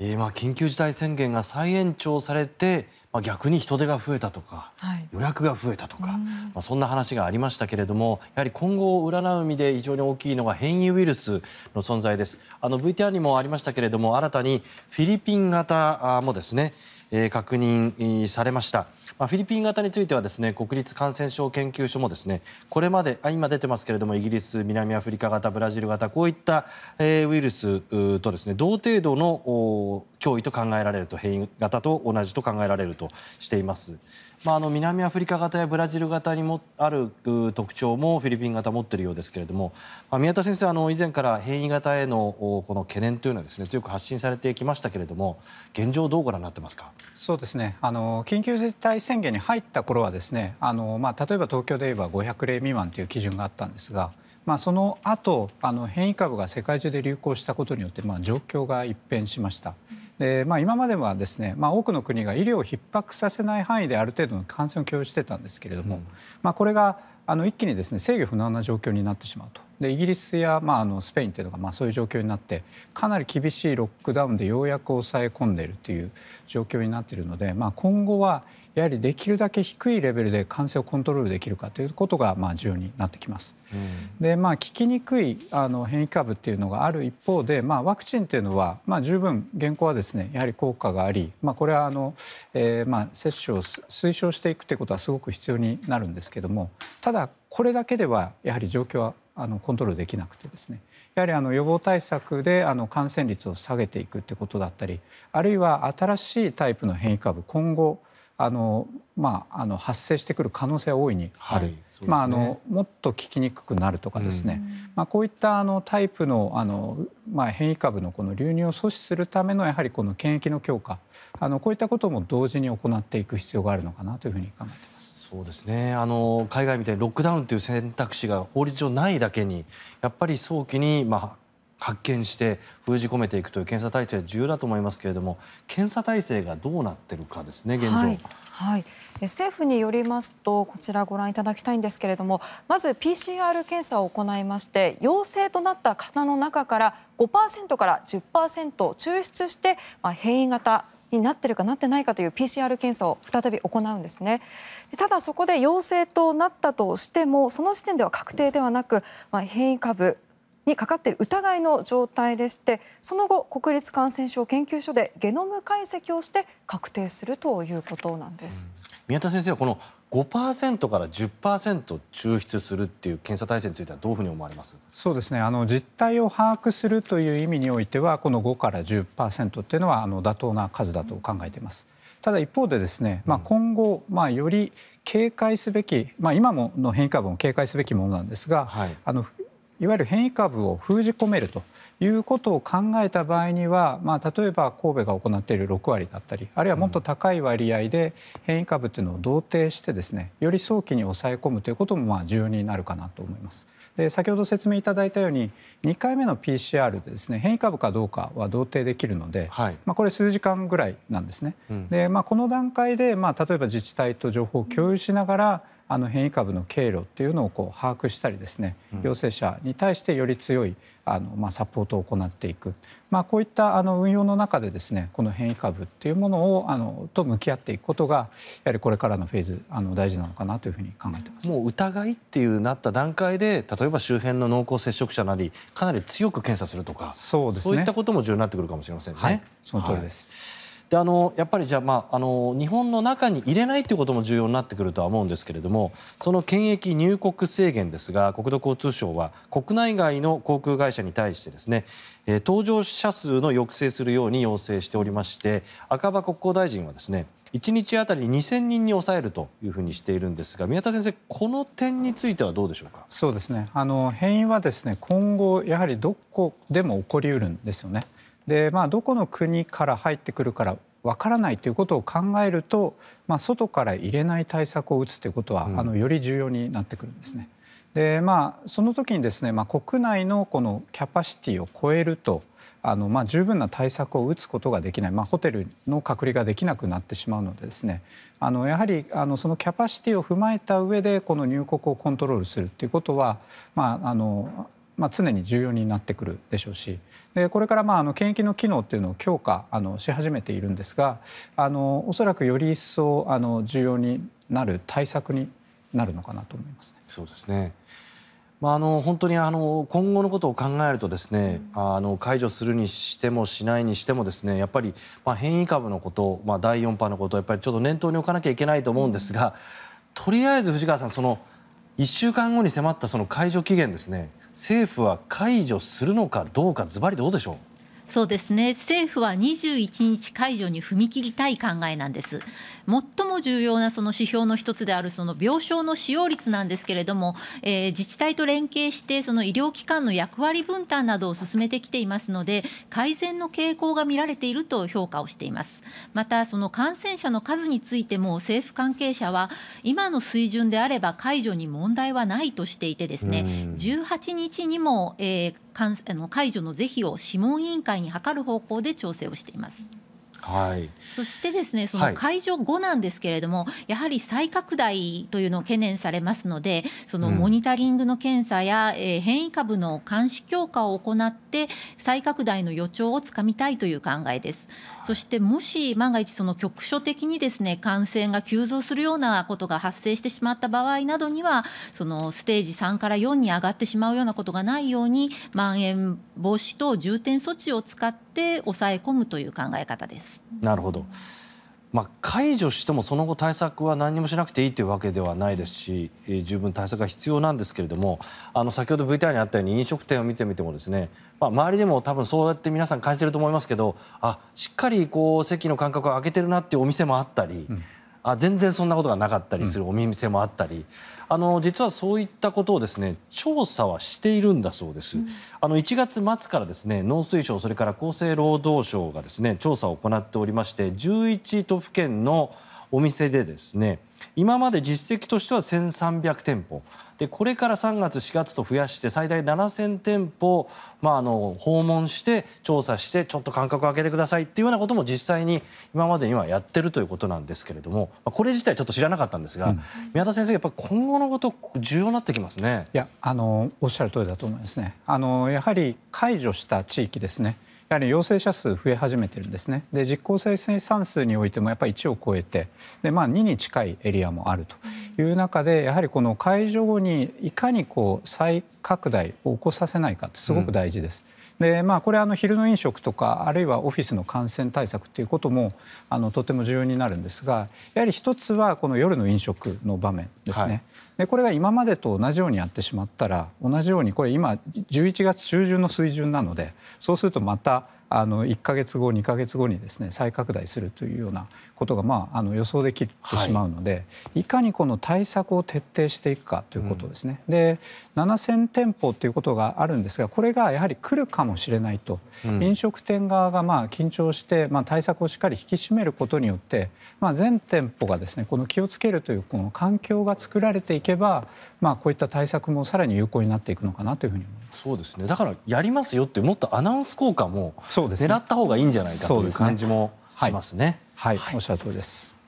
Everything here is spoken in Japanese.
緊急事態宣言が再延長されて逆に人出が増えたとか予約が増えたとかそんな話がありましたけれどもやはり今後を占う意味で非常に大きいのが変異ウイルスの存在です。ＶＴＲ にもありましたけれども新たにフィリピン型もですね確認されましたフィリピン型については国立感染症研究所もこれまで今、出ていますがイギリス、南アフリカ型ブラジル型こういったウイルスと同程度の脅威と考えられると変異型と同じと考えられるとしています。南アフリカ型やブラジル型にある特徴もフィリピン型持っているようですが宮田先生、以前から変異型への懸念というのは強く発信されてきましたが現状、どうご覧になっていますか。そうですねあの緊急事態宣言に入った頃はですねあの、まあ、例えば東京で言えば500例未満という基準があったんですが、まあ、その後あの変異株が世界中で流行したことによって、まあ、状況が一変しました。でまあ、今まではですね、まあ、多くの国が医療を逼迫させない範囲である程度の感染を共有してたんですけれども、うん、まあ、これがあの一気にですね制御不能な状況になってしまうとでイギリスや、まあ、あのスペインっていうのが、まあ、そういう状況になってかなり厳しいロックダウンでようやく抑え込んでいるという状況になっているので、まあ、今後はやはりできるだけ低いレベルで感染をコントロールできるかということが、まあ、重要になってきます。うん、でまあ、効きにくいあの変異株っていうのがある一方で、まあ、ワクチンっていうのは、まあ、十分現行はですねやはり効果があり、まあ、これはあの、えー、まあ接種を推奨していくということはすごく必要になるんですけどもただこれだけではやはり状況はあのコントロールできなくてですねやはりあの予防対策であの感染率を下げていくってことだったりあるいは新しいタイプの変異株今後あのまあ、あの発生してくる可能性は大いにある、はいね、まあ、あのもっと効きにくくなるとかですね、うん、まあ、こういったあのタイプのあの、まあ、変異株のこの流入を阻止するためのやはりこの検疫の強化あのこういったことも同時に行っていく必要があるのかなというふうに考えています。海外みたいにロックダウンという選択肢が法律上ないだけにやっぱり早期に発見して封じ込めていくという検査体制は重要だと思いますが検査体制がどうなっているかですね政府によりますとこちらご覧いただきたいんですがまず ＰＣＲ 検査を行いまして陽性となった方の中から5％から10％抽出して変異型になっているかなってないかという ＰＣＲ 検査を再び行うんですね。ただ、そこで陽性となったとしてもその時点では確定ではなく変異株にかかっている疑いの状態でしてその後、国立感染症研究所でゲノム解析をして確定するということなんです。宮田先生はこの5%から10％抽出するという検査体制についてはどういうふうに思われますそうですねあの実態を把握するという意味においてはこの5から10%というのはあの妥当な数だと考えています。ただ一方でですね、まあ、今後、まあ、より警戒すべき、まあ、今もの変異株も警戒すべきものなんですが、はい、あのいわゆる変異株を封じ込めるということを考えた場合には例えば神戸が行っている6割だったりあるいはもっと高い割合で変異株というのを同定してより早期に抑え込むということも重要になるかなと思います。先ほど説明いただいたように2回目の ＰＣＲ でですね変異株かどうかは同定できるので、はい、まあ、これ数時間ぐらいなんですね。うん、でまあ、この段階で、まあ、例えば自治体と情報を共有しながら、うんあの変異株の経路っていうのをこう把握したりですね、陽性者に対してより強いあの、まあ、サポートを行っていく、まあ、こういったあの運用の中でですねこの変異株っていうものをあのと向き合っていくことがやはりこれからのフェーズあの大事なのかなというふうに考えてますもう疑いっていうなった段階で例えば周辺の濃厚接触者なりかなり強く検査するとかそうです、ね、そういったことも重要になってくるかもしれませんね。はい、その通りです、はいやっぱり日本の中に入れないということも重要になってくるとは思うんですがその検疫、入国制限ですが国土交通省は国内外の航空会社に対して搭乗者数の抑制するように要請しておりまして赤羽国交大臣は1日当たり2000人に抑えるといううふにしているんですが宮田先生、この点についてはどうでしょうか。変異は今後、やはりどこでも起こり得るんですよね。で、まあ、どこの国から入ってくるからわからないということを考えると、まあ、外から入れない対策を打つということは、うん、あのより重要になってくるんですね。でまあ、その時にですね、まあ、国内のこのキャパシティを超えるとあの、まあ、十分な対策を打つことができない、まあ、ホテルの隔離ができなくなってしまうのでですねあのやはりあのそのキャパシティを踏まえた上でこの入国をコントロールするということは、まあ、あのまあ、常に重要になってくるでしょうしでこれからまああの検疫の機能っていうのを強化あのし始めているんですがあのおそらくより一層あの重要になる対策になるのかなと思います、ね、そうですね。まあ、あの本当にあの今後のことを考えるとですね、あの解除するにしてもしないにしてもですねやっぱり、まあ、変異株のこと、まあ、第4波のことやっぱりちょっと念頭に置かなきゃいけないと思うんですが、とりあえず藤川さんその1週間後に迫ったその解除期限ですね政府は解除するのかどうかズバリどうでしょうそうですね政府は21日解除に踏み切りたい考えなんです最も重要なその指標の一つであるその病床の使用率なんですけれども、えー、自治体と連携してその医療機関の役割分担などを進めてきていますので改善の傾向が見られていると評価をしていますまたその感染者の数についても政府関係者は今の水準であれば解除に問題はないとしていてですね18日にも、えー、あの解除の是非を諮問委員会に諮る方向で調整をしています。はい、そしてですねその解除後なんですけれども、はい、やはり再拡大というのを懸念されますのでそのモニタリングの検査や、うん、え変異株の監視強化を行って再拡大の予兆をつかみたいという考えです、はい、そしてもし万が一その局所的にですね感染が急増するようなことが発生してしまった場合などにはそのステージ3から4に上がってしまうようなことがないようにまん延防止等重点措置を使ってって抑え込むという考え方です。なるほど、まあ、解除してもその後対策は何もしなくていいというわけではないですし、え十分対策が必要なんですけれどもあの先ほど VTR にあったように飲食店を見てみてもですね、まあ、周りでも多分そうやって皆さん感じていると思いますけどあしっかりこう席の間隔を空けてるなっていうお店もあったり、うんあ全然そんなことがなかったりするお店もあったりあの実はそういったことをですね調査はしているんだそうです。あの1月末からですね農水省それから厚生労働省がですね調査を行っておりまして11都府県のお店でですね今まで実績としては1300店舗でこれから3月、4月と増やして最大7000店舗、まあ、あの訪問して調査してちょっと間隔を空けてくださいというようなことも実際に今までにはやっているということなんですけれどもこれ自体ちょっと知らなかったんですが、うん、宮田先生やっぱ今後のこと重要になってきますね。いやあのおっしゃる通りだと思いますね。あのやはり解除した地域ですねやはり陽性者数増え始めてるんですねで実効再生産数においてもやっぱり1を超えてで、まあ、2に近いエリアもあるという中でやはりこの解除後にいかにこう再拡大を起こさせないかってすごく大事です。うんで、まあ、これあの昼の飲食とかあるいはオフィスの感染対策ということもあのとても重要になるんですがやはり1つはこの夜の飲食の場面ですね。はい、でこれが今までと同じようにやってしまったら同じようにこれ今11月中旬の水準なのでそうするとまた1か月後、2か月後に再拡大するというようなことが予想できてしまうのでいかにこの対策を徹底していくかということですね。7000店舗ということがあるんですがこれがやはり来るかもしれないと飲食店側が緊張して対策をしっかり引き締めることによって全店舗がこの気をつけるというこの環境が作られていけばこういった対策もさらに有効になっていくのかなというふうに思います。そうですねだからやりますよってもっとアナウンス効果も狙った方がいいんじゃないかという感じもしますね。はい、おっしゃる通りです